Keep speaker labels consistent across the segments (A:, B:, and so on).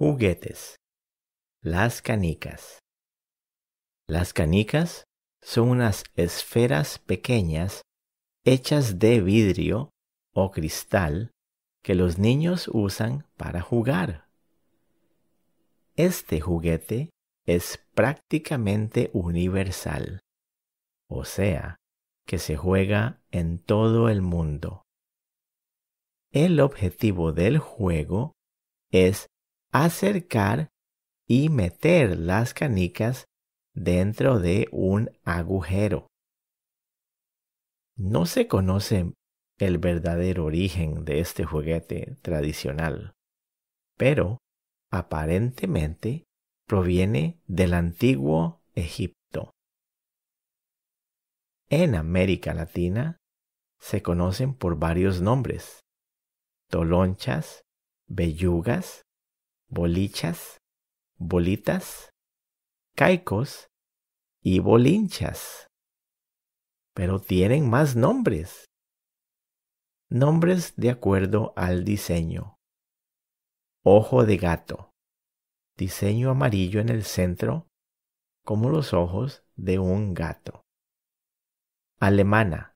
A: Juguetes. Las canicas. Las canicas son unas esferas pequeñas hechas de vidrio o cristal que los niños usan para jugar. Este juguete es prácticamente universal, o sea, que se juega en todo el mundo. El objetivo del juego es acercar y meter las canicas dentro de un agujero. No se conoce el verdadero origen de este juguete tradicional, pero aparentemente proviene del antiguo Egipto. En América Latina se conocen por varios nombres, tolonchas, bellugas, bolichas, bolitas, caicos y bolinchas. Pero tienen más nombres. Nombres de acuerdo al diseño. Ojo de gato. Diseño amarillo en el centro, como los ojos de un gato. Alemana.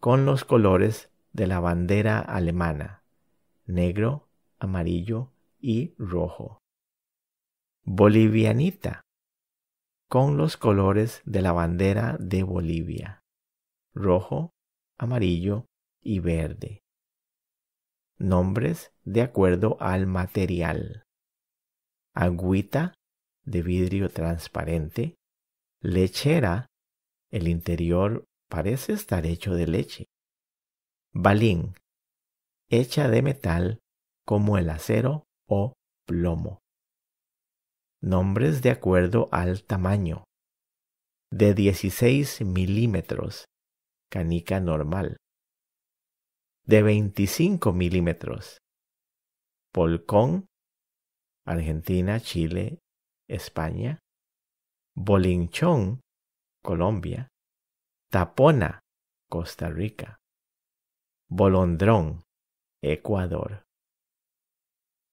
A: Con los colores de la bandera alemana. Negro, amarillo y rojo. Bolivianita, con los colores de la bandera de Bolivia, rojo, amarillo y verde. Nombres de acuerdo al material. Agüita de vidrio transparente, lechera, el interior parece estar hecho de leche. Balín, hecha de metal como el acero o plomo. Nombres de acuerdo al tamaño. De 16 milímetros, canica normal. De 25 milímetros, polcón, Argentina, Chile, España. Bolinchón, Colombia. Tapona, Costa Rica. Bolondrón, Ecuador.